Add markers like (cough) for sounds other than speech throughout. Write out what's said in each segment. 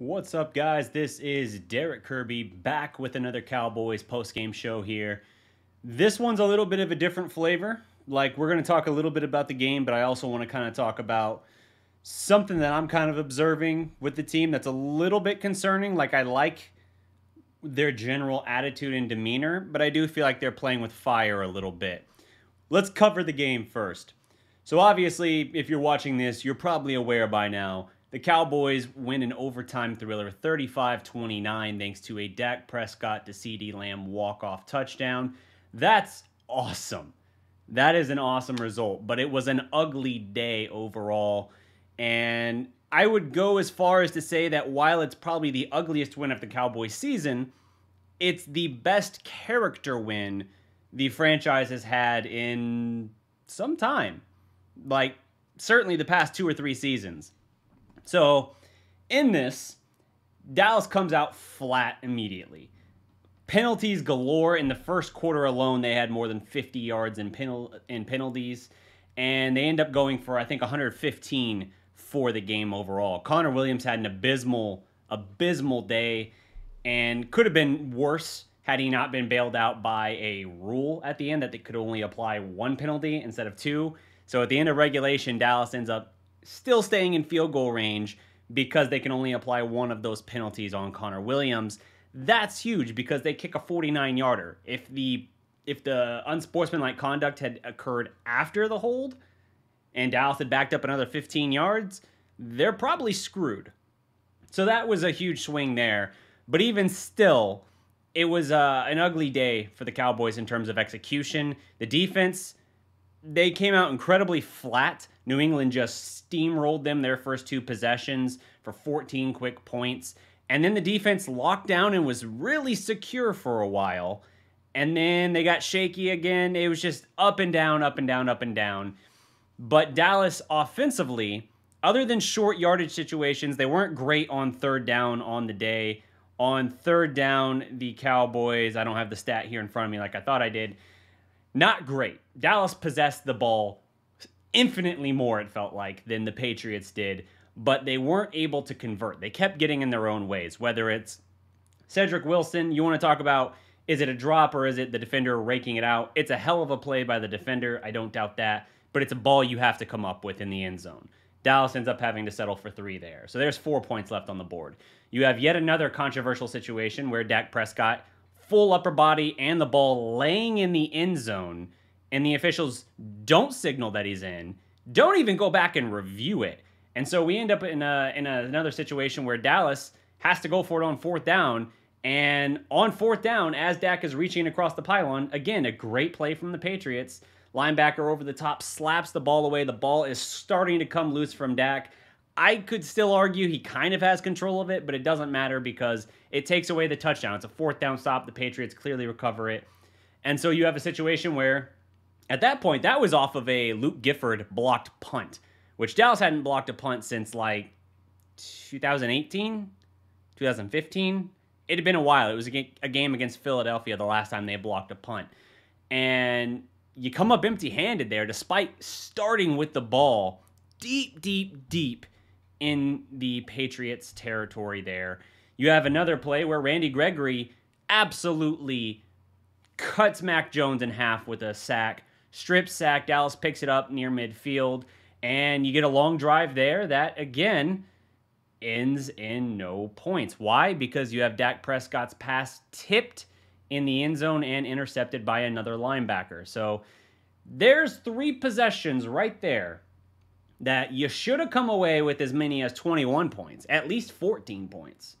What's up, guys? This is Derek Kirby back with another Cowboys post-game show here. This one's a little bit of a different flavor. Like, we're going to talk a little bit about the game, but I also want to kind of talk about something that I'm kind of observing with the team that's a little bit concerning. Like, I like their general attitude and demeanor, but I do feel like they're playing with fire a little bit. Let's cover the game first. So, obviously, if you're watching this, you're probably aware by now the Cowboys win an overtime thriller 35 29 thanks to a Dak Prescott to CD Lamb walk off touchdown. That's awesome. That is an awesome result, but it was an ugly day overall. And I would go as far as to say that while it's probably the ugliest win of the Cowboys season, it's the best character win the franchise has had in some time. Like, certainly the past two or three seasons. So in this, Dallas comes out flat immediately. Penalties galore in the first quarter alone, they had more than 50 yards in, penal- in penalties, and they end up going for, I think, 115 for the game overall. Connor Williams had an abysmal, abysmal day and could have been worse had he not been bailed out by a rule at the end that they could only apply one penalty instead of two. So at the end of regulation, Dallas ends up still staying in field goal range because they can only apply one of those penalties on Connor Williams. That's huge because they kick a 49 yarder. If the if the unsportsmanlike conduct had occurred after the hold and Dallas had backed up another 15 yards, they're probably screwed. So that was a huge swing there. But even still, it was uh, an ugly day for the Cowboys in terms of execution. The defense, they came out incredibly flat New England just steamrolled them their first two possessions for 14 quick points. And then the defense locked down and was really secure for a while. And then they got shaky again. It was just up and down, up and down, up and down. But Dallas offensively, other than short yardage situations, they weren't great on third down on the day. On third down, the Cowboys, I don't have the stat here in front of me like I thought I did. Not great. Dallas possessed the ball infinitely more, it felt like, than the Patriots did, but they weren't able to convert. They kept getting in their own ways, whether it's Cedric Wilson, you want to talk about is it a drop or is it the defender raking it out? It's a hell of a play by the defender. I don't doubt that, but it's a ball you have to come up with in the end zone. Dallas ends up having to settle for three there. So there's four points left on the board. You have yet another controversial situation where Dak Prescott, full upper body and the ball laying in the end zone and the officials don't signal that he's in, don't even go back and review it. And so we end up in, a, in a, another situation where Dallas has to go for it on fourth down. And on fourth down, as Dak is reaching across the pylon, again, a great play from the Patriots. Linebacker over the top slaps the ball away. The ball is starting to come loose from Dak. I could still argue he kind of has control of it, but it doesn't matter because it takes away the touchdown. It's a fourth down stop. The Patriots clearly recover it. And so you have a situation where at that point, that was off of a Luke Gifford blocked punt, which Dallas hadn't blocked a punt since like 2018, 2015. It had been a while. It was a game against Philadelphia the last time they blocked a punt. And you come up empty handed there, despite starting with the ball deep, deep, deep in the Patriots' territory there. You have another play where Randy Gregory absolutely cuts Mac Jones in half with a sack strip sack. Dallas picks it up near midfield, and you get a long drive there that, again, ends in no points. Why? Because you have Dak Prescott's pass tipped in the end zone and intercepted by another linebacker. So there's three possessions right there that you should have come away with as many as 21 points, at least 14 points.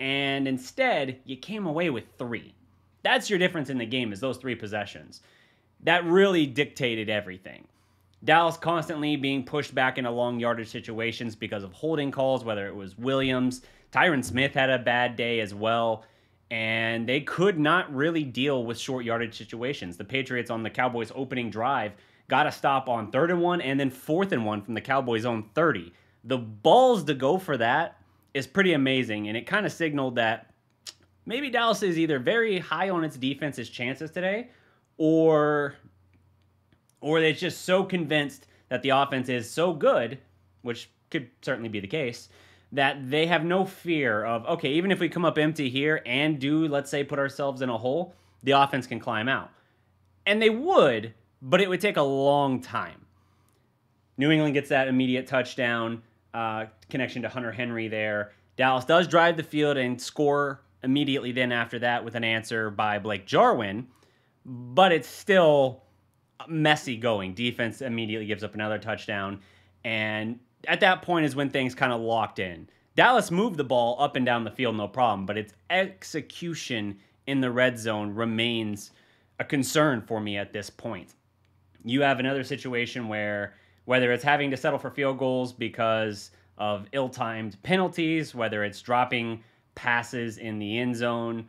And instead, you came away with three. That's your difference in the game is those three possessions that really dictated everything. Dallas constantly being pushed back into long yardage situations because of holding calls, whether it was Williams. Tyron Smith had a bad day as well, and they could not really deal with short yardage situations. The Patriots on the Cowboys' opening drive got a stop on third and one and then fourth and one from the Cowboys' own 30. The balls to go for that is pretty amazing, and it kind of signaled that maybe Dallas is either very high on its defense's chances today or or they're just so convinced that the offense is so good, which could certainly be the case, that they have no fear of, okay, even if we come up empty here and do, let's say, put ourselves in a hole, the offense can climb out. And they would, but it would take a long time. New England gets that immediate touchdown uh, connection to Hunter Henry there. Dallas does drive the field and score immediately then after that with an answer by Blake Jarwin but it's still messy going. Defense immediately gives up another touchdown. And at that point is when things kind of locked in. Dallas moved the ball up and down the field, no problem, but its execution in the red zone remains a concern for me at this point. You have another situation where whether it's having to settle for field goals because of ill timed penalties, whether it's dropping passes in the end zone,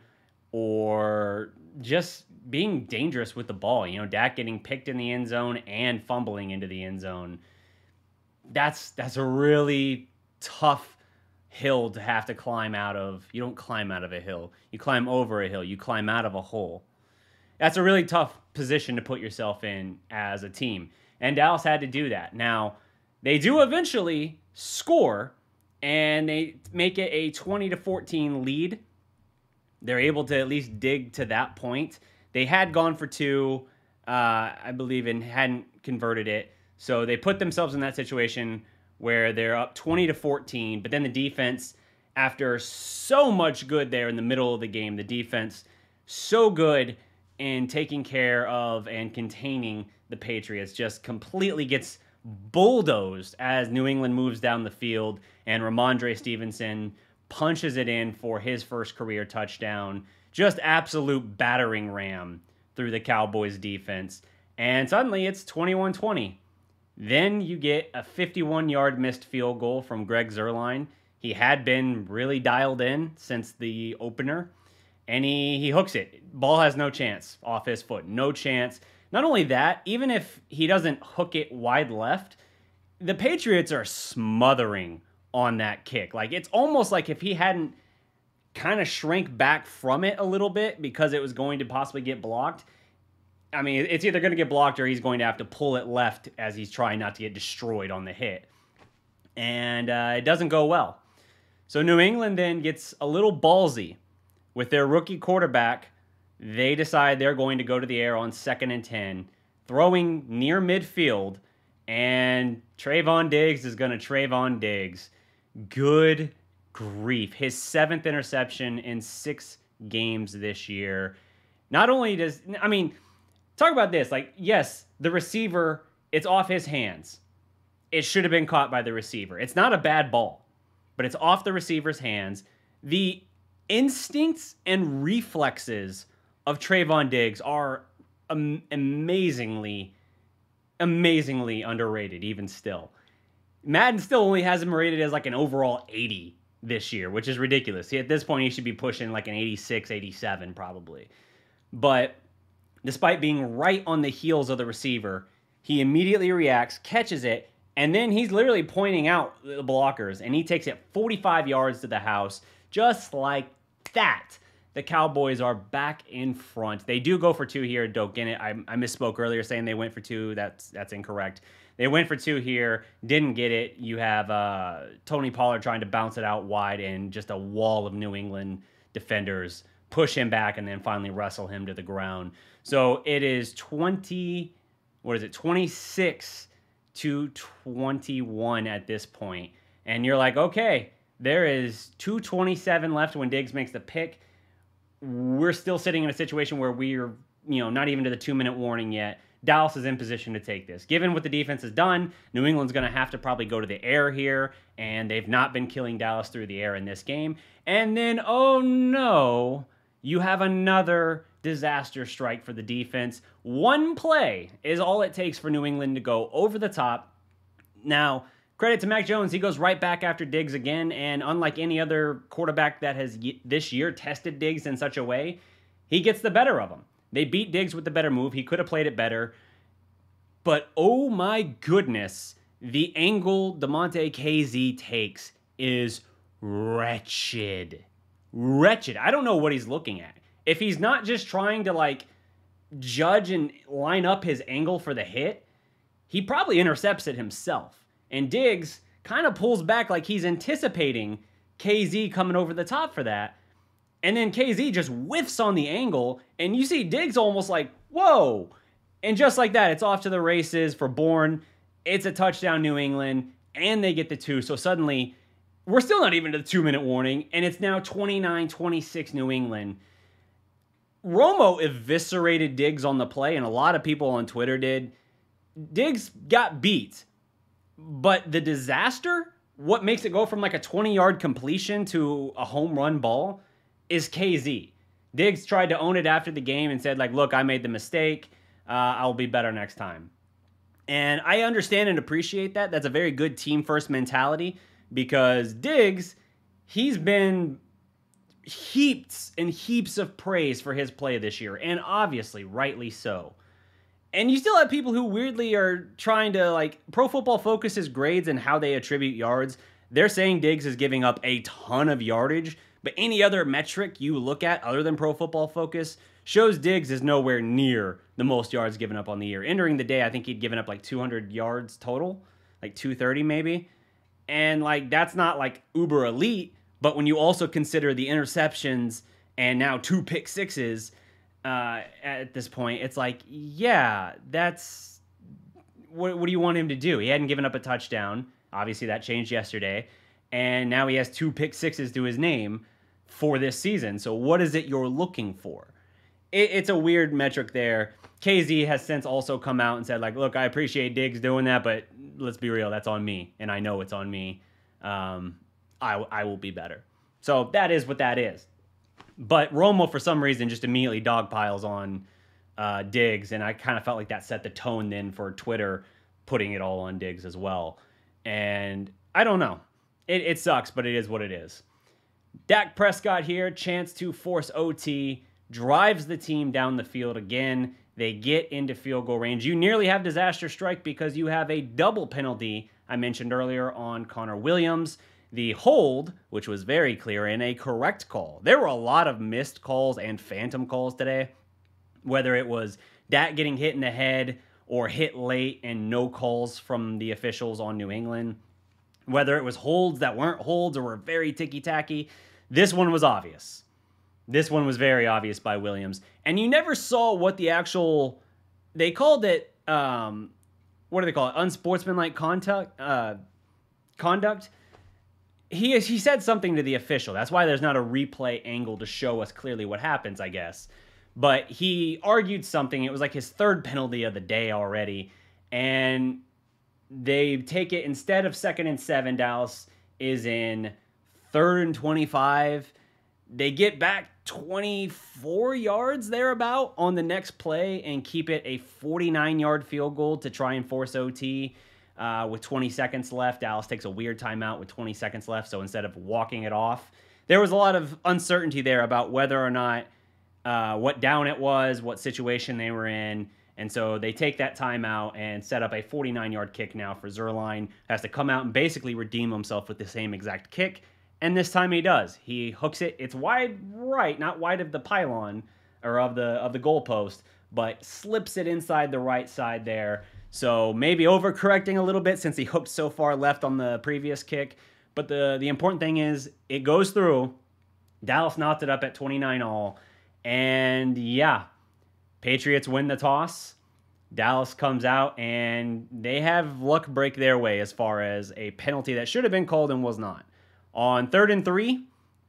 or just being dangerous with the ball. You know, Dak getting picked in the end zone and fumbling into the end zone. That's that's a really tough hill to have to climb out of. You don't climb out of a hill. You climb over a hill. You climb out of a hole. That's a really tough position to put yourself in as a team. And Dallas had to do that. Now, they do eventually score and they make it a 20 to 14 lead. They're able to at least dig to that point they had gone for two, uh, I believe, and hadn't converted it. So they put themselves in that situation where they're up 20 to 14, but then the defense, after so much good there in the middle of the game, the defense so good in taking care of and containing the Patriots just completely gets bulldozed as New England moves down the field and Ramondre Stevenson punches it in for his first career touchdown just absolute battering ram through the Cowboys defense. And suddenly it's 21 20. Then you get a 51 yard missed field goal from Greg Zerline. He had been really dialed in since the opener, and he, he hooks it. Ball has no chance off his foot, no chance. Not only that, even if he doesn't hook it wide left, the Patriots are smothering on that kick. Like it's almost like if he hadn't kind of shrank back from it a little bit because it was going to possibly get blocked. I mean, it's either going to get blocked or he's going to have to pull it left as he's trying not to get destroyed on the hit. And uh, it doesn't go well. So New England then gets a little ballsy with their rookie quarterback. They decide they're going to go to the air on second and 10, throwing near midfield. And Trayvon Diggs is going to Trayvon Diggs. Good grief. His seventh interception in six games this year. Not only does, I mean, talk about this. Like, yes, the receiver, it's off his hands. It should have been caught by the receiver. It's not a bad ball, but it's off the receiver's hands. The instincts and reflexes of Trayvon Diggs are am- amazingly, amazingly underrated, even still. Madden still only has him rated as like an overall 80 this year, which is ridiculous. He, at this point, he should be pushing like an 86, 87 probably. But despite being right on the heels of the receiver, he immediately reacts, catches it, and then he's literally pointing out the blockers, and he takes it 45 yards to the house, just like that. The Cowboys are back in front. They do go for two here. Don't get it. I, I misspoke earlier saying they went for two. That's that's incorrect. They went for two here, didn't get it. You have uh, Tony Pollard trying to bounce it out wide, and just a wall of New England defenders push him back and then finally wrestle him to the ground. So it is 20, what is it, 26 to 21 at this And you're like, okay, there is 227 left when Diggs makes the pick. We're still sitting in a situation where we're, you know, not even to the two minute warning yet. Dallas is in position to take this. Given what the defense has done, New England's going to have to probably go to the air here, and they've not been killing Dallas through the air in this game. And then, oh no, you have another disaster strike for the defense. One play is all it takes for New England to go over the top. Now, credit to Mac Jones, he goes right back after Diggs again, and unlike any other quarterback that has this year tested Diggs in such a way, he gets the better of him. They beat Diggs with the better move. He could have played it better. But oh my goodness, the angle DeMonte KZ takes is wretched. Wretched. I don't know what he's looking at. If he's not just trying to like judge and line up his angle for the hit, he probably intercepts it himself. And Diggs kind of pulls back like he's anticipating KZ coming over the top for that. And then KZ just whiffs on the angle, and you see Diggs almost like, whoa. And just like that, it's off to the races for Bourne. It's a touchdown, New England, and they get the two. So suddenly, we're still not even to the two minute warning, and it's now 29 26 New England. Romo eviscerated Diggs on the play, and a lot of people on Twitter did. Diggs got beat, but the disaster, what makes it go from like a 20 yard completion to a home run ball? is KZ. Diggs tried to own it after the game and said, like, look, I made the mistake. Uh, I'll be better next time. And I understand and appreciate that. That's a very good team first mentality because Diggs, he's been heaps and heaps of praise for his play this year, and obviously, rightly so. And you still have people who weirdly are trying to like pro football focuses grades and how they attribute yards. They're saying Diggs is giving up a ton of yardage but any other metric you look at other than Pro Football Focus shows Diggs is nowhere near the most yards given up on the year. Entering the day, I think he'd given up like 200 yards total, like 230 maybe. And like that's not like uber elite, but when you also consider the interceptions and now two pick sixes uh, at this point, it's like, yeah, that's what, what do you want him to do? He hadn't given up a touchdown. Obviously, that changed yesterday. And now he has two pick sixes to his name for this season. So, what is it you're looking for? It, it's a weird metric there. KZ has since also come out and said, like, look, I appreciate Diggs doing that, but let's be real, that's on me, and I know it's on me. Um, I, I will be better. So that is what that is. But Romo, for some reason, just immediately dogpiles on uh, Diggs, and I kind of felt like that set the tone then for Twitter putting it all on Diggs as well. And I don't know. It, it sucks, but it is what it is. Dak Prescott here, chance to force OT, drives the team down the field again. They get into field goal range. You nearly have disaster strike because you have a double penalty I mentioned earlier on Connor Williams. The hold, which was very clear, and a correct call. There were a lot of missed calls and phantom calls today, whether it was Dak getting hit in the head or hit late and no calls from the officials on New England whether it was holds that weren't holds or were very ticky tacky. This one was obvious. This one was very obvious by Williams. And you never saw what the actual. They called it. Um, what do they call it? Unsportsmanlike conduct. Uh, conduct. He, he said something to the official. That's why there's not a replay angle to show us clearly what happens, I guess. But he argued something. It was like his third penalty of the day already. And they take it instead of second and seven, Dallas is in third and 25. They get back 24 yards thereabout on the next play and keep it a 49 yard field goal to try and force OT. Uh, with 20 seconds left, Dallas takes a weird timeout with 20 seconds left. So instead of walking it off, there was a lot of uncertainty there about whether or not uh, what down it was, what situation they were in. And so they take that timeout and set up a 49 yard kick now for Zerline. Has to come out and basically redeem himself with the same exact kick. And this time he does. He hooks it. It's wide right, not wide of the pylon or of the of the goalpost, but slips it inside the right side there. So maybe overcorrecting a little bit since he hooked so far left on the previous kick. But the the important thing is it goes through. Dallas knocked it up at 29 all. And yeah, Patriots win the toss. Dallas comes out and they have luck break their way as far as a penalty that should have been called and was not. On third and three,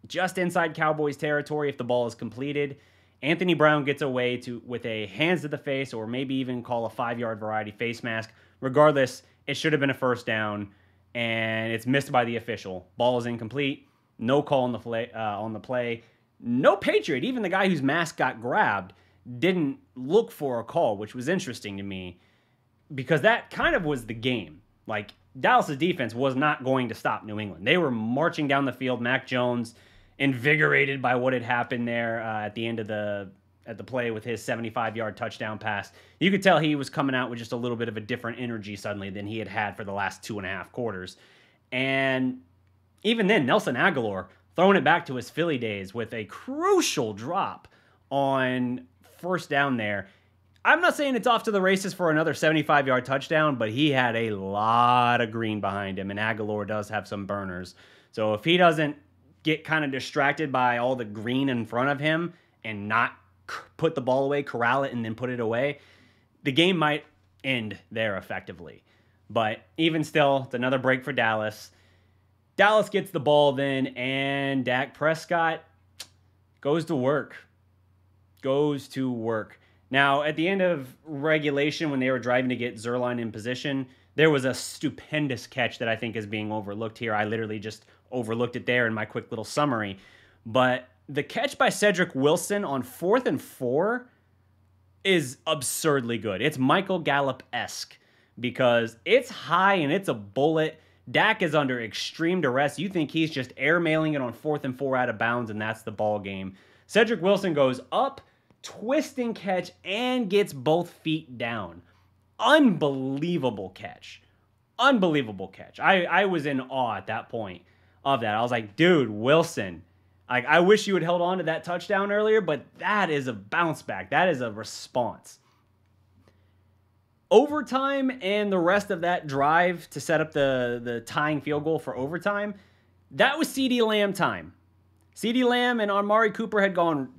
just inside Cowboys territory, if the ball is completed, Anthony Brown gets away to with a hands to the face or maybe even call a five yard variety face mask. Regardless, it should have been a first down, and it's missed by the official. Ball is incomplete. No call on the play. Uh, on the play. No Patriot. Even the guy whose mask got grabbed didn't look for a call, which was interesting to me because that kind of was the game. Like Dallas's defense was not going to stop New England. They were marching down the field. Mac Jones, invigorated by what had happened there uh, at the end of the at the play with his 75 yard touchdown pass, you could tell he was coming out with just a little bit of a different energy suddenly than he had had for the last two and a half quarters. And even then, Nelson Aguilar throwing it back to his Philly days with a crucial drop on first down there. I'm not saying it's off to the races for another 75 yard touchdown, but he had a lot of green behind him, and Aguilar does have some burners. So if he doesn't get kind of distracted by all the green in front of him and not put the ball away, corral it, and then put it away, the game might end there effectively. But even still, it's another break for Dallas. Dallas gets the ball then, and Dak Prescott goes to work goes to work. Now, at the end of regulation, when they were driving to get Zerline in position, there was a stupendous catch that I think is being overlooked here. I literally just overlooked it there in my quick little summary. But the catch by Cedric Wilson on fourth and four is absurdly good. It's Michael Gallup esque because it's high and it's a bullet. Dak is under extreme duress. You think he's just airmailing it on fourth and four out of bounds, and that's the ball game. Cedric Wilson goes up twist and catch, and gets both feet down. Unbelievable catch. Unbelievable catch. I, I was in awe at that point of that. I was like, dude, Wilson. Like, I wish you had held on to that touchdown earlier, but that is a bounce back. That is a response. Overtime and the rest of that drive to set up the, the tying field goal for overtime, that was CD Lamb time. CD Lamb and Amari Cooper had gone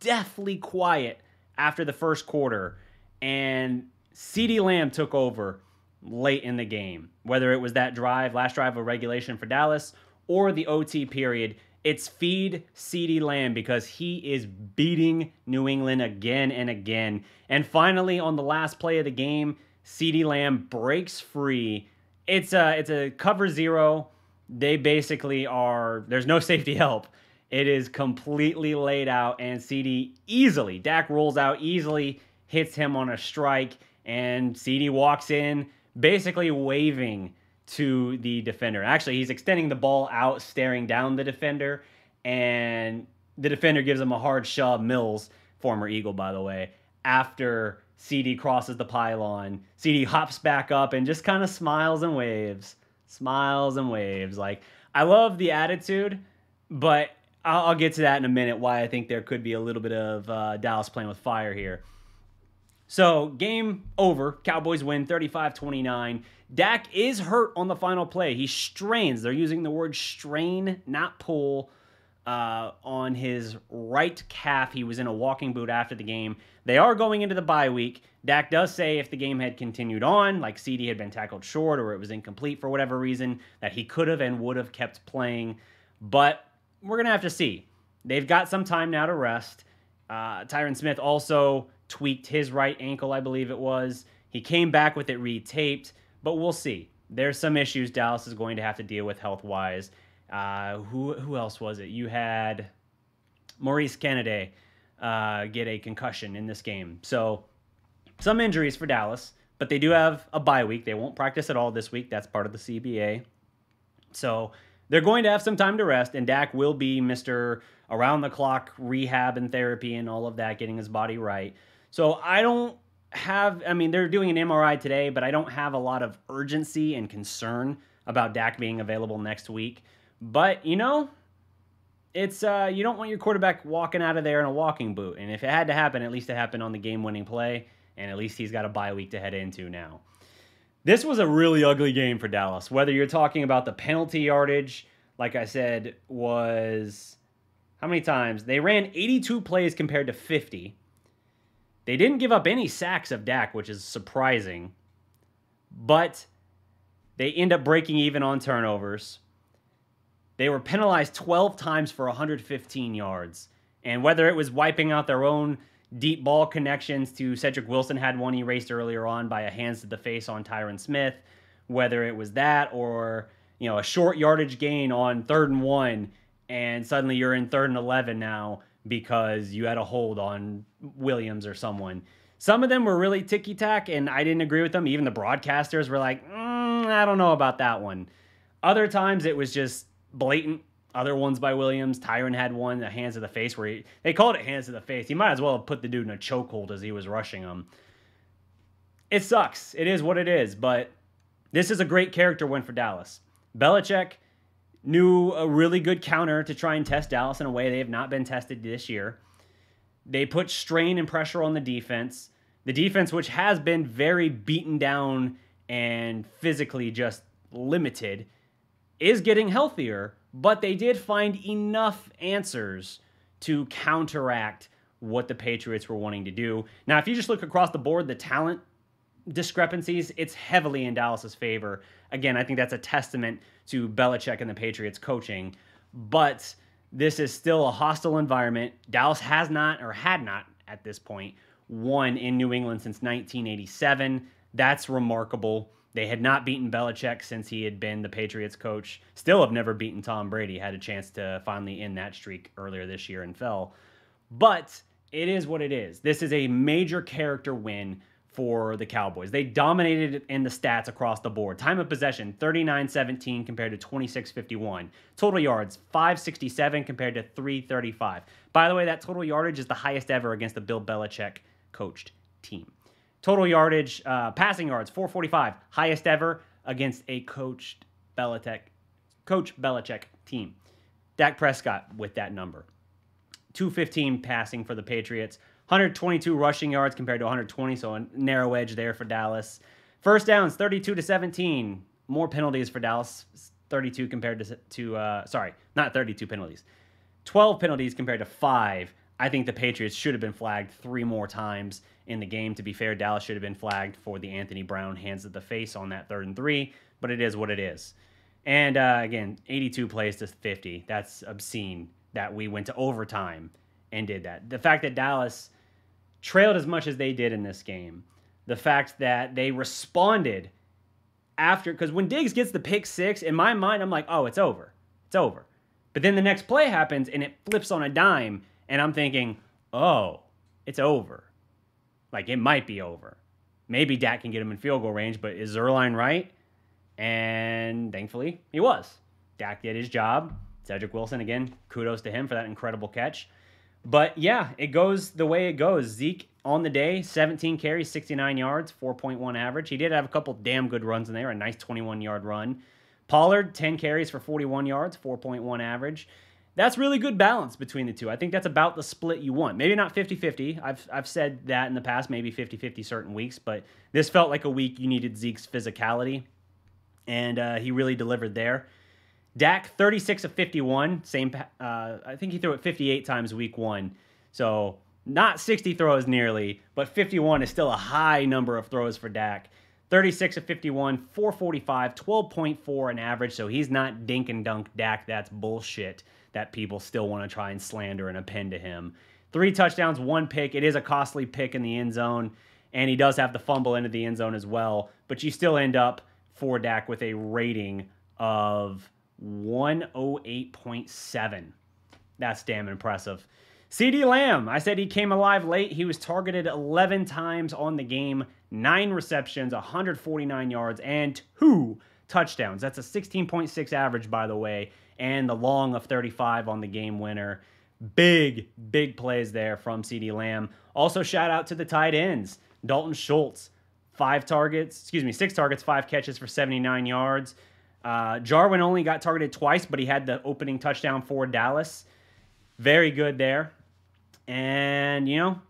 deathly quiet after the first quarter, and CeeDee Lamb took over late in the game. Whether it was that drive, last drive of regulation for Dallas, or the OT period, it's feed CeeDee Lamb because he is beating New England again and again. And finally, on the last play of the game, CeeDee Lamb breaks free. It's a, it's a cover zero. They basically are, there's no safety help. It is completely laid out, and CD easily, Dak rolls out easily, hits him on a strike, and CD walks in, basically waving to the defender. Actually, he's extending the ball out, staring down the defender, and the defender gives him a hard shove. Mills, former Eagle, by the way, after CD crosses the pylon, CD hops back up and just kind of smiles and waves, smiles and waves. Like, I love the attitude, but I'll, I'll, get to that in a minute. Why I think there could be a little bit of uh, Dallas playing with fire here. So game over. Cowboys win 35-29. Dak is hurt on the final play. He strains. They're using the word strain, not pull. Uh, on his right calf. He was in a walking boot after the game. They are going into the bye week. Dak does say if the game had continued on, like CD had been tackled short or it was incomplete for whatever reason, that he could have and would have kept playing. But we're going to have to see. They've got some time now to rest. Uh, Tyron Smith also tweaked his right ankle, I believe it was. He came back with it retaped, but we'll see. There's some issues Dallas is going to have to deal with health wise. Uh, who who else was it? You had Maurice Kennedy uh, get a concussion in this game, so some injuries for Dallas. But they do have a bye week. They won't practice at all this week. That's part of the CBA. So they're going to have some time to rest, and Dak will be Mr. around the clock rehab and therapy and all of that, getting his body right. So I don't have, I mean, they're doing an MRI today, but I don't have a lot of urgency and concern about Dak being available next week. But, you know, it's uh, you don't want your quarterback walking out of there in a walking boot. And if it had to happen, at least it happened on the game winning play, and at least he's got a bye week to head into now. This was a really ugly game for Dallas. Whether you're talking about the penalty yardage, like I said, was how many times? They ran 82 plays compared to 50. They didn't give up any sacks of Dak, which is surprising. But they end up breaking even on turnovers. They were penalized 12 times for 115 yards. And whether it was wiping out their own deep ball connections to Cedric Wilson had one erased earlier on by a hands to the face on Tyron Smith. Whether it was that or you know a short yardage gain on third and one, and suddenly you're in third and eleven now because you had a hold on Williams or someone. Some of them were really ticky tack, and I didn't agree with them. Even the broadcasters were like, mm, I don't know about that one. Other times it was just blatant other ones by Williams. Tyron had one, the hands of the face, where he, they called it hands of the face. He might as well have put the dude in a chokehold as he was rushing him. It sucks. It is what it is, but this is a great character win for Dallas. Belichick knew a really good counter to try and test Dallas in a way they have not been tested this year. They put strain and pressure on the defense. The defense, which has been very beaten down and physically just limited, is getting healthier but they did find enough answers to counteract what the Patriots were wanting to do. Now, if you just look across the board, the talent discrepancies, it's heavily in Dallas's favor. Again, I think that's a testament to Belichick and the Patriots coaching, but this is still a hostile environment. Dallas has not or had not at this point won in New England since 1987. That's remarkable. They had not beaten Belichick since he had been the Patriots coach. Still have never beaten Tom Brady. Had a chance to finally end that streak earlier this year and fell. But it is what it is. This is a major character win for the Cowboys. They dominated in the stats across the board. Time of possession 39-17 compared to 26-51. Total yards 567 compared to 335. By the way, that total yardage is the highest ever against the Bill Belichick coached team. Total yardage, uh, passing yards, 445, highest ever against a coached Belichick, Coach Belichick team. Dak Prescott with that number. 215 passing for the Patriots, 122 rushing yards compared to 120, so a narrow edge there for Dallas. First downs, 32 to 17. More penalties for Dallas, 32 compared to, to uh, sorry, not 32 penalties. 12 penalties compared to five. I think the Patriots should have been flagged three more times in the game. To be fair, Dallas should have been flagged for the Anthony Brown hands of the face on that third and three, but it is what it is. And uh, again, 82 plays to 50. That's obscene that we went to overtime and did that. The fact that Dallas trailed as much as they did in this game, the fact that they responded after, because when Diggs gets the pick six, in my mind, I'm like, oh, it's over. It's over. But then the next play happens and it flips on a dime and I'm thinking, oh, it's over. Like it might be over. Maybe Dak can get him in field goal range, but is Zerline right? And thankfully, he was. Dak did his job. Cedric Wilson, again, kudos to him for that incredible catch. But yeah, it goes the way it goes. Zeke on the day, 17 carries, 69 yards, 4.1 average. He did have a couple damn good runs in there, a nice 21 yard run. Pollard, 10 carries for 41 yards, 4.1 average that's really good balance between the two. I think that's about the split you want. Maybe not 50 50. I've, I've said that in the past, maybe 50 50 certain weeks, but this felt like a week you needed Zeke's physicality, and uh, he really delivered there. Dak, 36 of 51, same, uh, I think he threw it 58 times week one. So not 60 throws nearly, but 51 is still a high number of throws for Dak. 36 of 51, 445, 12.4 an average, so he's not dink and dunk Dak. That's bullshit that people still want to try and slander and append to him. Three touchdowns, one pick. It is a costly pick in the end zone, and he does have the fumble into the end zone as well. But you still end up for Dak with a rating of 108.7. That's damn impressive. CD Lamb, I said he came alive late. He was targeted 11 times on the game, nine receptions, 149 yards, and two touchdowns. That's a 16.6 average, by the way and the long of 35 on the game winner. Big, big plays there from CD Lamb. Also, shout out to the tight ends Dalton Schultz, five targets, excuse me, six targets, five catches for 79 yards. Uh, Jarwin only got targeted twice, but he had the opening touchdown for Dallas. Very good there. And, you know,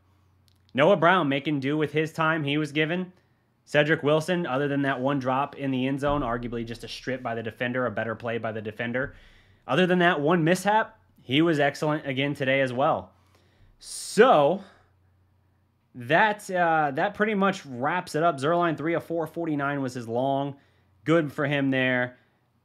Noah Brown making do with his time he was given. Cedric Wilson, other than that one drop in the end zone, arguably just a strip by the defender, a better play by the defender. Other than that one mishap, he was excellent again today as well. So that uh, that pretty much wraps it up. Zerline three of four forty nine was his long. Good for him there.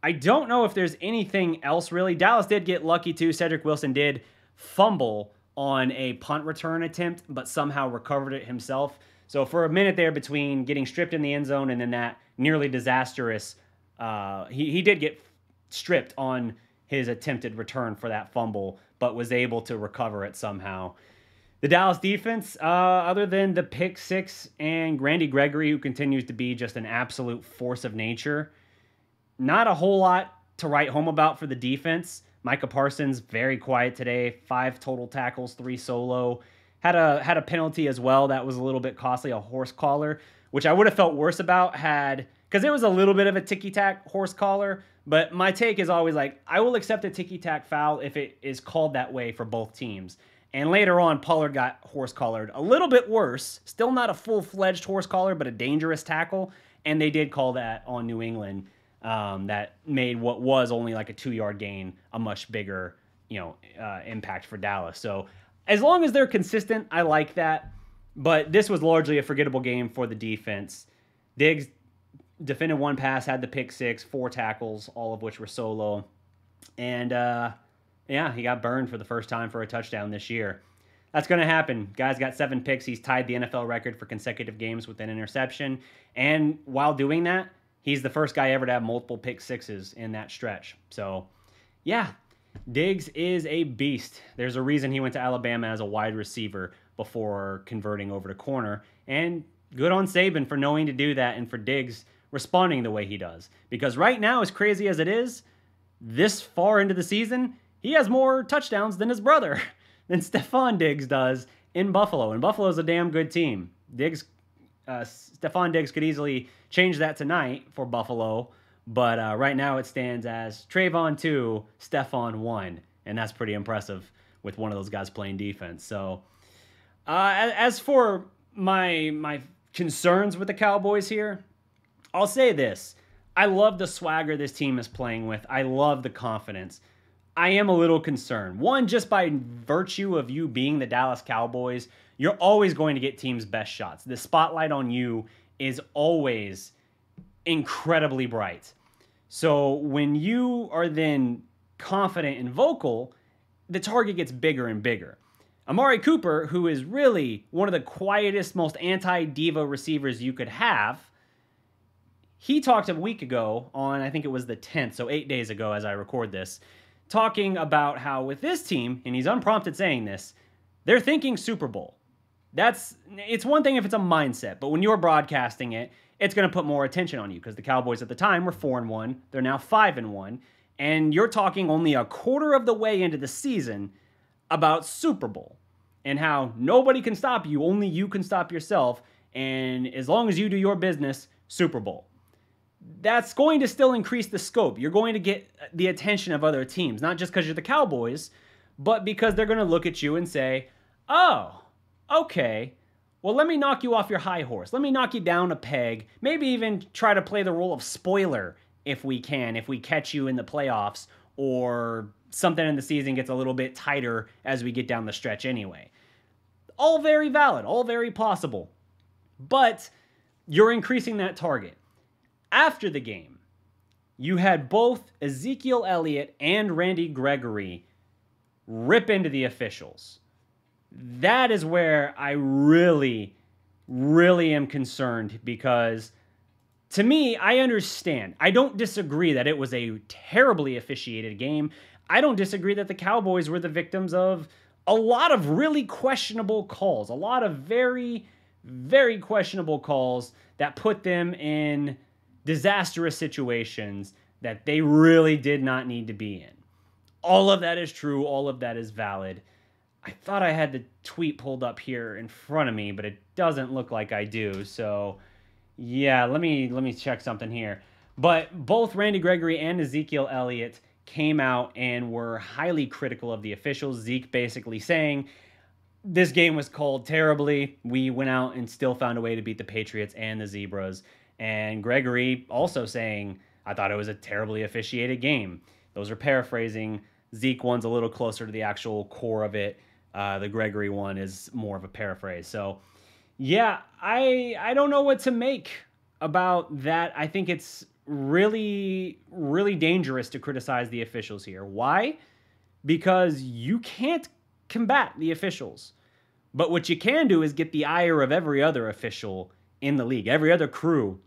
I don't know if there's anything else really. Dallas did get lucky too. Cedric Wilson did fumble on a punt return attempt, but somehow recovered it himself. So for a minute there, between getting stripped in the end zone and then that nearly disastrous, uh, he he did get stripped on his attempted return for that fumble, but was able to recover it somehow. The Dallas defense, uh, other than the pick six and Randy Gregory, who continues to be just an absolute force of nature, not a whole lot to write home about for the defense. Micah Parsons, very quiet today, five total tackles, three solo had a had a penalty as well that was a little bit costly, a horse collar, which I would have felt worse about had because it was a little bit of a ticky tack horse collar. But my take is always like I will accept a ticky tack foul if it is called that way for both teams. And later on, Pollard got horse collared a little bit worse. Still not a full fledged horse collar, but a dangerous tackle. And they did call that on New England. Um, that made what was only like a two yard gain a much bigger you know uh, impact for Dallas. So as long as they're consistent, I like that. But this was largely a forgettable game for the defense. Diggs defended one pass, had the pick six, four tackles, all of which were solo. And uh, yeah, he got burned for the first time for a touchdown this year. That's going to happen. Guy's got seven picks. He's tied the NFL record for consecutive games with an interception. And while doing that, he's the first guy ever to have multiple pick sixes in that stretch. So, yeah, Diggs is a beast. There's a reason he went to Alabama as a wide receiver before converting over to corner. And good on Saban for knowing to do that and for Diggs responding the way he does. Because right now, as crazy as it is, this far into the season, he has more touchdowns than his brother, (laughs) than Stephon Diggs does in Buffalo. And Buffalo's a damn good team. Diggs, uh, Stephon Diggs could easily change that tonight for Buffalo but uh, right now it stands as Trayvon 2, Stefan 1. And that's pretty impressive with one of those guys playing defense. So uh, as for my my concerns with the Cowboys here, I'll say this. I love the swagger this team is playing with. I love the confidence. I am a little concerned. One, just by virtue of you being the Dallas Cowboys, you're always going to get teams' best shots. The spotlight on you is always incredibly bright. So when you are then confident and vocal, the target gets bigger and bigger. Amari Cooper, who is really one of the quietest, most anti diva receivers you could have, he talked a week ago on, I think it was the 10th, so eight days ago as I record this, talking about how with this team, and he's unprompted saying this, they're thinking Super Bowl. That's it's one thing if it's a mindset, but when you're broadcasting it, it's going to put more attention on you because the Cowboys at the time were 4 and 1, they're now 5 and 1, and you're talking only a quarter of the way into the season about Super Bowl and how nobody can stop you, only you can stop yourself, and as long as you do your business, Super Bowl. That's going to still increase the scope. You're going to get the attention of other teams, not just because you're the Cowboys, but because they're going to look at you and say, "Oh, okay, well, let me knock you off your high horse. Let me knock you down a peg. Maybe even try to play the role of spoiler if we can, if we catch you in the playoffs or something in the season gets a little bit tighter as we get down the stretch anyway. All very valid, all very possible. But you're increasing that target. After the game, you had both Ezekiel Elliott and Randy Gregory rip into the officials that is where I really, really am concerned because to me, I understand. I don't disagree that it was a terribly officiated game. I don't disagree that the Cowboys were the victims of a lot of really questionable calls, a lot of very, very questionable calls that put them in disastrous situations that they really did not need to be in. All of that is true, all of that is valid. I thought I had the tweet pulled up here in front of me, but it doesn't look like I do. So yeah, let me let me check something here. But both Randy Gregory and Ezekiel Elliott came out and were highly critical of the officials. Zeke basically saying, This game was called terribly. We went out and still found a way to beat the Patriots and the Zebras. And Gregory also saying, I thought it was a terribly officiated game. Those are paraphrasing. Zeke one's a little closer to the actual core of it. Uh, the Gregory one is more of a paraphrase. So, yeah, I I don't know what to make about that. I think it's really really dangerous to criticize the officials here. Why? Because you can't combat the officials. But what you can do is get the ire of every other official in the league, every other crew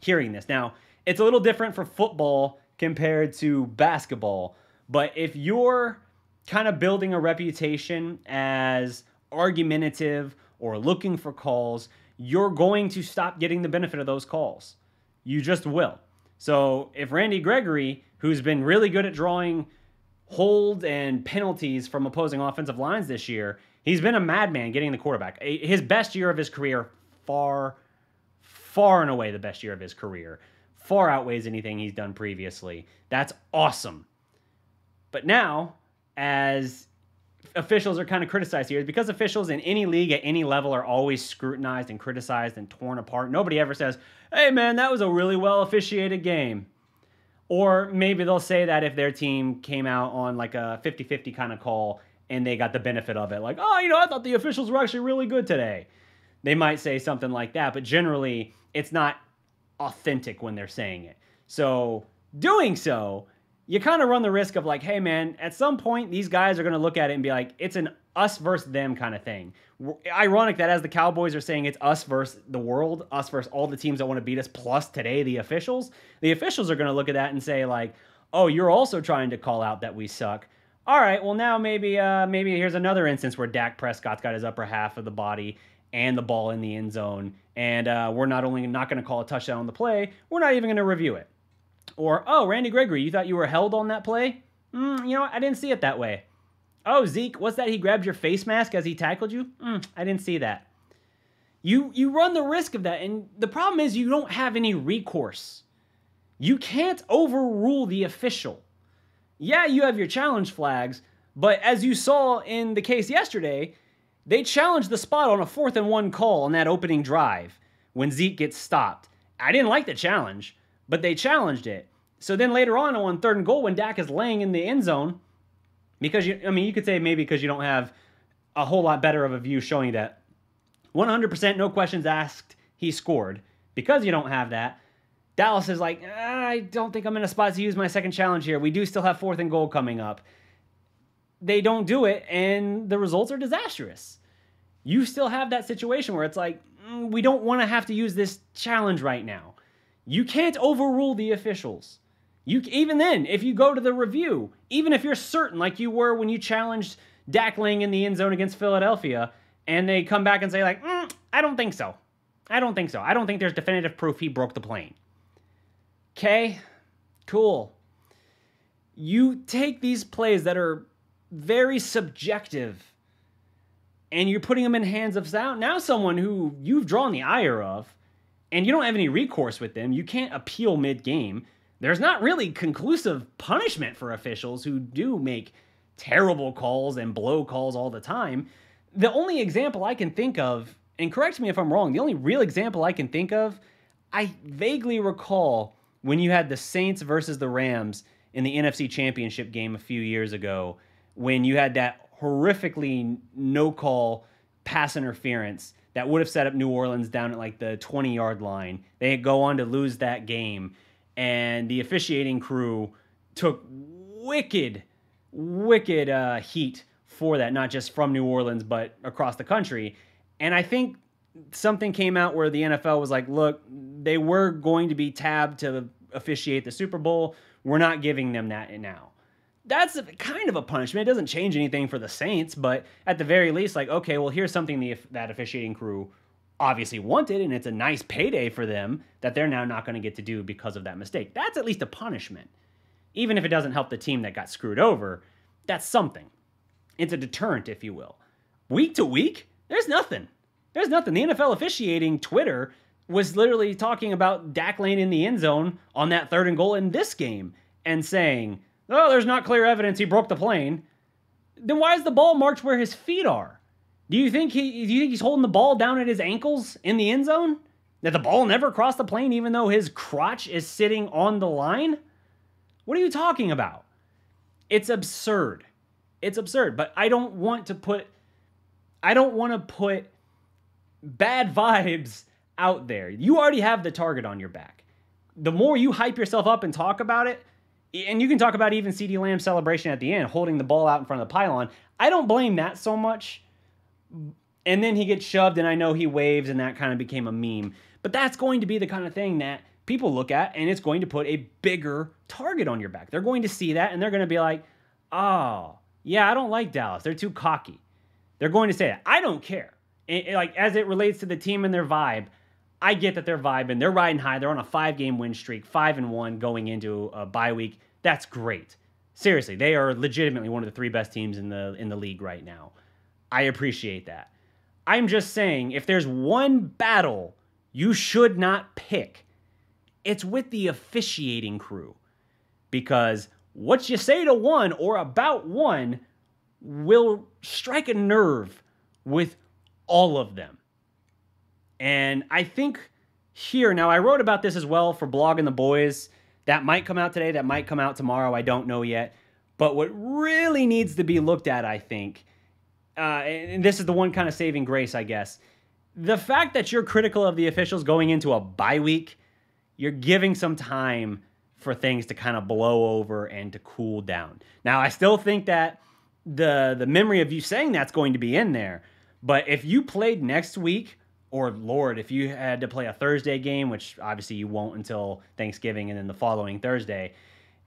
hearing this. Now, it's a little different for football compared to basketball, but if you're kind of building a reputation as argumentative or looking for calls, you're going to stop getting the benefit of those calls. You just will. So if Randy Gregory, who's been really good at drawing hold and penalties from opposing offensive lines this year, he's been a madman getting the quarterback. His best year of his career, far, far and away the best year of his career, far outweighs anything he's done previously. That's awesome. But now as officials are kind of criticized here is because officials in any league at any level are always scrutinized and criticized and torn apart. Nobody ever says, hey, man, that was a really well officiated game. Or maybe they'll say that if their team came out on like a 50 50 kind of call and they got the benefit of it. Like, oh, you know, I thought the officials were actually really good today. They might say something like that, but generally, it's not authentic when they're saying it. So, doing so you kind of run the risk of like, hey man, at some point these guys are going to look at it and be like, it's an us versus them kind of thing. Ironic that as the Cowboys are saying it's us versus the world, us versus all the teams that want to beat us, plus today the officials, the officials are going to look at that and say like, oh, you're also trying to call out that we suck. All right, well now maybe uh, maybe here's another instance where Dak Prescott's got his upper half of the body and the ball in the end zone, and uh, we're not only not going to call a touchdown on the play, we're not even going to review it. Or, oh, Randy Gregory, you thought you were held on that play? Mm, you know I didn't see it that way. Oh, Zeke, what's that? He grabbed your face mask as he tackled you? Mm, I didn't see that. You, you run the risk of that. And the problem is, you don't have any recourse. You can't overrule the official. Yeah, you have your challenge flags, but as you saw in the case yesterday, they challenged the spot on a fourth and one call on that opening drive when Zeke gets stopped. I didn't like the challenge but they challenged it. So then later on, on third and goal, when Dak is laying in the end zone, because you, I mean, you could say maybe because you don't have a whole lot better of a view showing that 100%, no questions asked, he scored. Because you don't have that, Dallas is like, ah, I don't think I'm in a spot to use my second challenge here. We do still have fourth and goal coming up. They don't do it, and the results are disastrous. You still have that situation where it's like, mm, we don't want to have to use this challenge right now. You can't overrule the officials. You even then, if you go to the review, even if you're certain, like you were when you challenged Ling in the end zone against Philadelphia, and they come back and say like, mm, I don't think so. I don't think so. I don't think there's definitive proof he broke the plane. Okay, cool. You take these plays that are very subjective and you're putting them in hands of now someone who you've drawn the ire of and you don't have any recourse with them. You can't appeal mid game. There's not really conclusive punishment for officials who do make terrible calls and blow calls all the time. The only example I can think of, and correct me if I'm wrong, the only real example I can think of, I vaguely recall when you had the Saints versus the Rams in the NFC Championship game a few years ago, when you had that horrifically no call pass interference that would have set up New Orleans down at like the 20 yard line. They go on to lose that game, and the officiating crew took wicked, wicked uh, heat for that, not just from New Orleans, but across the country. And I think something came out where the NFL was like, look, they were going to be tabbed to officiate the Super Bowl. We're not giving them that now that's kind of a punishment. It doesn't change anything for the Saints, but at the very least, like, okay, well, here's something the, that officiating crew obviously wanted, and it's a nice payday for them that they're now not going to get to do because of that mistake. That's at least a punishment. Even if it doesn't help the team that got screwed over, that's something. It's a deterrent, if you will. Week to week, there's nothing. There's nothing. The NFL officiating Twitter was literally talking about Dak Lane in the end zone on that third and goal in this game and saying, oh, there's not clear evidence he broke the plane, then why is the ball marked where his feet are? Do you think he do you think he's holding the ball down at his ankles in the end zone? That the ball never crossed the plane even though his crotch is sitting on the line? What are you talking about? It's absurd. It's absurd, but I don't want to put I don't want to put bad (laughs) vibes out there. You already have the target on your back. The more you hype yourself up and talk about it, and you can talk about even CD Lamb's celebration at the end, holding the ball out in front of the pylon. I don't blame that so much. And then he gets shoved, and I know he waves, and that kind of became a meme. But that's going to be the kind of thing that people look at, and it's going to put a bigger target on your back. They're going to see that, and they're going to be like, oh, yeah, I don't like Dallas. They're too cocky. They're going to say that. I don't care. It, it, like, as it relates to the team and their vibe, I get that they're vibing, they're riding high, they're on a five game win streak, five and one going into a bye week. That's great. Seriously, they are legitimately one of the three best teams in the in the league right now. I appreciate that. I'm just saying, if there's one battle you should not pick, it's with the officiating crew. Because what you say to one or about one will strike a nerve with all of them. And I think here, now I wrote about this as well for Blogging the Boys. That might come out today, that might come out tomorrow, I don't know yet. But what really needs to be looked at, I think, uh, and this is the one kind of saving grace, I guess. The fact that you're critical of the officials going into a bye week, you're giving some time for things to kind of blow over and to cool down. Now, I still think that the the memory of you saying that's going to be in there, but if you played next week or Lord, if you had to play a Thursday game, which obviously you won't until Thanksgiving and then the following Thursday,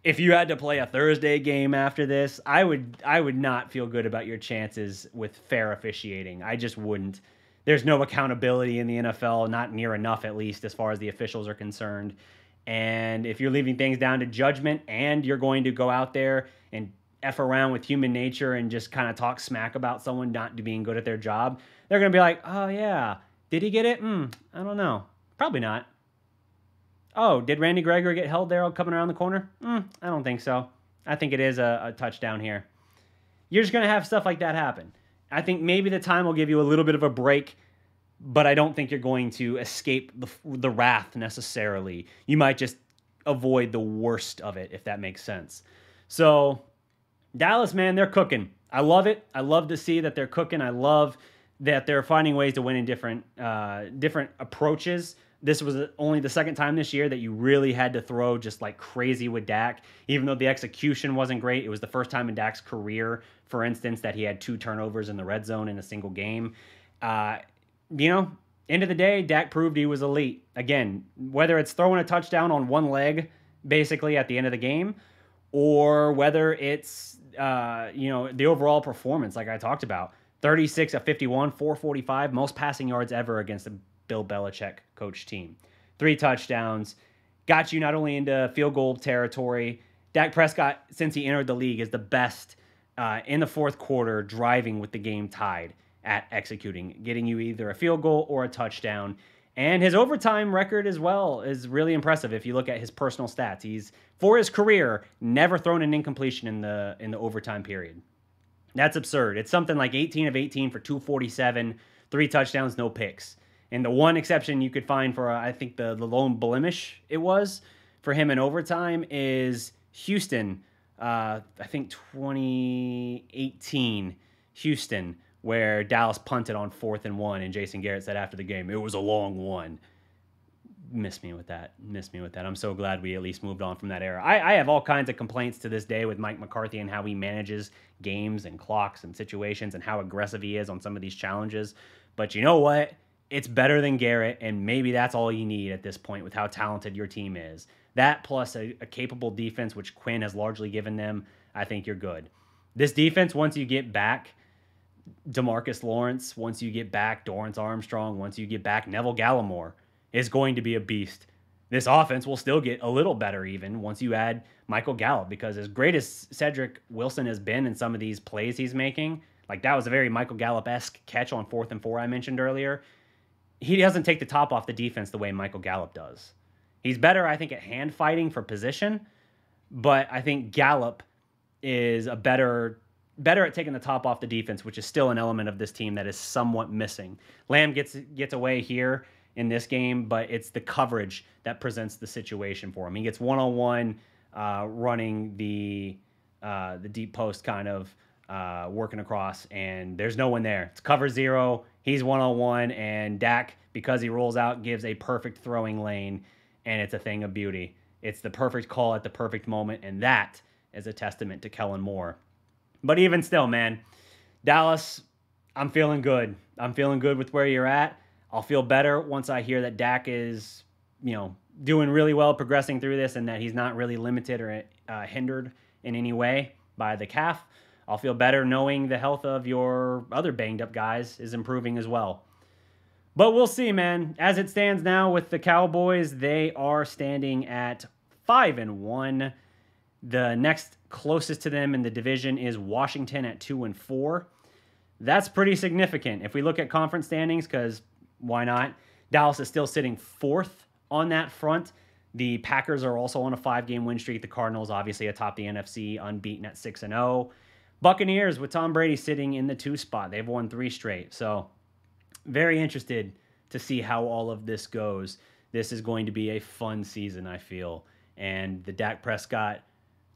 if you had to play a Thursday game after this, I would I would not feel good about your chances with fair officiating. I just wouldn't. There's no accountability in the NFL, not near enough at least as far as the officials are concerned. And if you're leaving things down to judgment and you're going to go out there and F around with human nature and just kind of talk smack about someone not being good at their job, they're going to be like, oh, yeah, did he get it? Hmm, I don't know. Probably not. Oh, did Randy Gregory get held there coming around the corner? Hmm, I don't think so. I think it is a, a touchdown here. You're just going to have stuff like that happen. I think maybe the time will give you a little bit of a break, but I don't think you're going to escape the, the wrath necessarily. You might just avoid the worst of it, if that makes sense. So, Dallas, man, they're cooking. I love it. I love to see that they're cooking. I love that they're finding ways to win in different uh, different approaches. This was only the second time this year that you really had to throw just like crazy with Dak. Even though the execution wasn't great, it was the first time in Dak's career, for instance, that he had two turnovers in the red zone in a single game. Uh, you know, end of the day, Dak proved he was elite. Again, whether it's throwing a touchdown on one leg, basically at the end of the game, or whether it's uh, you know the overall performance, like I talked about 36 of 51, 445, most passing yards ever against a Bill Belichick coach team. Three touchdowns. Got you not only into field goal territory. Dak Prescott, since he entered the league, is the best uh, in the fourth quarter, driving with the game tied at executing, getting you either a field goal or a touchdown. And his overtime record as well is really impressive if you look at his personal stats. He's for his career never thrown an incompletion in the in the overtime period. That's absurd. It's something like 18 of 18 for 247, three touchdowns, no picks. And the one exception you could find for, uh, I think, the, the lone blemish it was for him in overtime is Houston, uh, I think 2018, Houston, where Dallas punted on fourth and one. And Jason Garrett said after the game, it was a long one miss me with that. Miss me with that. I'm so glad we at least moved on from that era. I, I, have all kinds of complaints to this day with Mike McCarthy and how he manages games and clocks and situations and how aggressive he is on some of these challenges. But you know what? It's better than Garrett, and maybe that's all you need at this point with how talented your team is. That plus a, a capable defense, which Quinn has largely given them, I think you're good. This defense, once you get back, Demarcus Lawrence, once you get back Dorrance Armstrong, once you get back Neville Gallimore, is going to be a beast. This offense will still get a little better even once you add Michael Gallup because as great as Cedric Wilson has been in some of these plays he's making, like that was a very Michael Gallup esque catch on fourth and four I mentioned earlier. He doesn't take the top off the defense the way Michael Gallup does. He's better, I think, at hand fighting for position, but I think Gallup is a better better at taking the top off the defense, which is still an element of this team that is somewhat missing. Lamb gets gets away here in this game, but it's the coverage that presents the situation for him. He gets one on one running the uh, the deep post, kind of uh, working across, and there's no one there. It's cover zero. He's one on one, and Dak, because he rolls out, gives a perfect throwing lane, and it's a thing of beauty. It's the perfect call at the perfect moment, and that is a testament to Kellen Moore. But even still, man, Dallas, I'm feeling good. I'm feeling good with where you're at. I'll feel better once I hear that Dak is, you know, doing really well, progressing through this, and that he's not really limited or uh, hindered in any way by the calf. I'll feel better knowing the health of your other banged up guys is improving as well. But we'll see, man. As it stands now with the Cowboys, they are standing at five and one. The next closest to them in the division is Washington at two and four. That's pretty significant if we look at conference standings because why not? Dallas is still sitting fourth on that front. The Packers are also on a five game win streak. The Cardinals, obviously, atop the NFC, unbeaten at 6 and 0. Buccaneers, with Tom Brady sitting in the two spot, they've won three straight. So, very interested to see how all of this goes. This is going to be a fun season, I feel. And the Dak Prescott,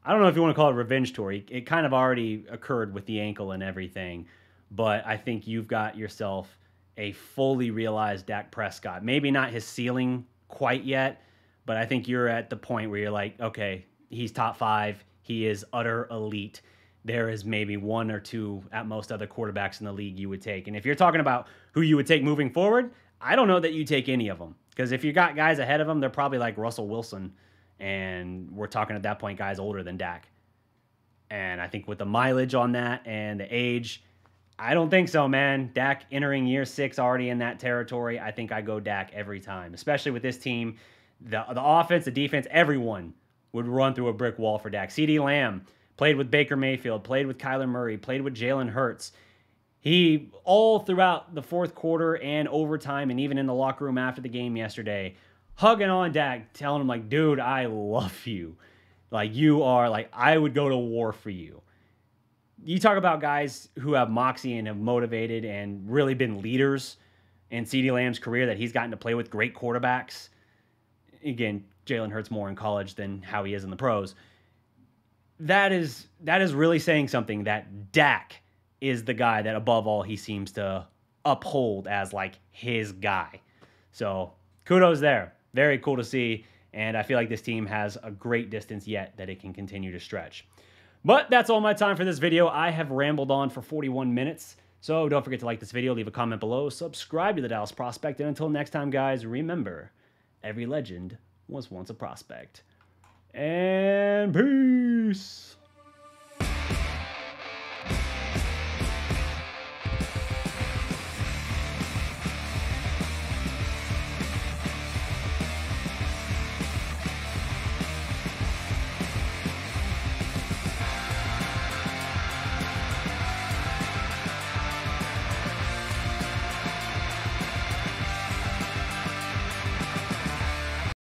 I don't know if you want to call it revenge tour. It kind of already occurred with the ankle and everything. But I think you've got yourself a fully realized Dak Prescott. Maybe not his ceiling quite yet, but I think you're at the point where you're like, okay, he's top five. He is utter elite. There is maybe one or two at most other quarterbacks in the league you would take. And if you're talking about who you would take moving forward, I don't know that you take any of them because if you got guys ahead of them, they're probably like Russell Wilson, and we're talking at that point guys older than Dak. And I think with the mileage on that and the age, I don't think so, man. Dak entering year six already in that territory. I think I go Dak every time, especially with this team. The, the offense, the defense, everyone would run through a brick wall for Dak. CD Lamb played with Baker Mayfield, played with Kyler Murray, played with Jalen Hurts. He, all throughout the fourth quarter and overtime, and even in the locker room after the game yesterday, hugging on Dak, telling him, like, dude, I love you. Like, you are, like, I would go to war for you you talk about guys who have moxie and have motivated and really been leaders in CeeDee Lamb's career that he's gotten to play with great quarterbacks. Again, Jalen Hurts more in college than how he is in the pros. That is that is really saying something that Dak is the guy that above all he seems to uphold as like his guy. So kudos there. Very cool to see. And I feel like this team has a great distance yet that it can continue to stretch. But that's all my time for this video. I have rambled on for 41 minutes. So don't forget to like this video, leave a comment below, subscribe to the Dallas Prospect, and until next time, guys, remember, every legend was once a prospect. And peace!